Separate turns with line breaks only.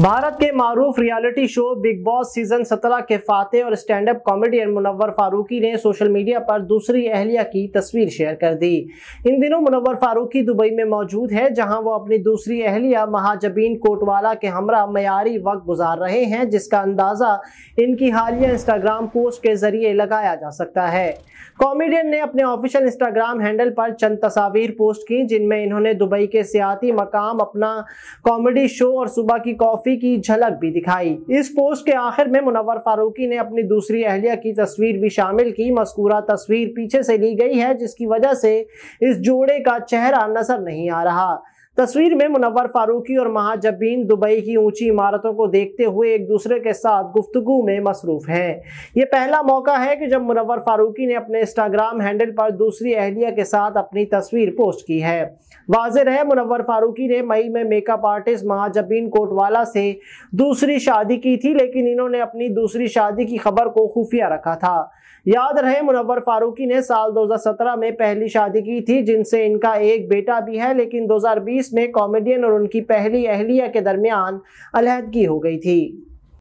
भारत के मारूफ reality show Bigg Boss season 17 के फाते और stand up comedian Munawar Faruqui ने सोशल मीडिया पर दूसरी अहलिया की तस्वीर शेयर कर दी इन दिनों मुनवर फारूकी दुबई में मौजूद है जहां वो अपनी दूसरी अहलिया महाजबीन कोटवाला के हमरा मयारी वक्त गुजार रहे हैं जिसका अंदाज़ा इनकी हालिया इंस्टाग्राम पोस्ट के जरिए लगाया जा सकता है कॉमेडियन ने अपने ऑफिशियल इंस्टाग्राम हैंडल पर चंद तस्वीर पोस्ट की जिनमें इन्होंने दुबई के सियाती मकाम अपना कॉमेडी शो और सुबह की कॉफी ट्रॉफी की झलक भी दिखाई इस पोस्ट के आखिर में मुनवर फारूकी ने अपनी दूसरी अहलिया की तस्वीर भी शामिल की मस्कूरा तस्वीर पीछे से ली गई है जिसकी वजह से इस जोड़े का चेहरा नजर नहीं आ रहा तस्वीर में मुनवर फारूकी और महाजबीन दुबई की ऊंची इमारतों को देखते हुए एक दूसरे के साथ गुफ्तगु में मसरूफ़ हैं यह पहला मौका है कि जब मुनवर फारूकी ने अपने इंस्टाग्राम हैंडल पर दूसरी अहलिया के साथ अपनी तस्वीर पोस्ट की है वाज रहे मुनवर फारूकी ने मई में मेकअप आर्टिस्ट महाजबीन कोटवाला से दूसरी शादी की थी लेकिन इन्होंने अपनी दूसरी शादी की खबर को खुफिया रखा था याद रहे मुनवर फारूकी ने साल 2017 में पहली शादी की थी जिनसे इनका एक बेटा भी है लेकिन 1920 में कॉमेडियन और उनकी पहली अहलिया के दरमियान अलहदगी हो गई थी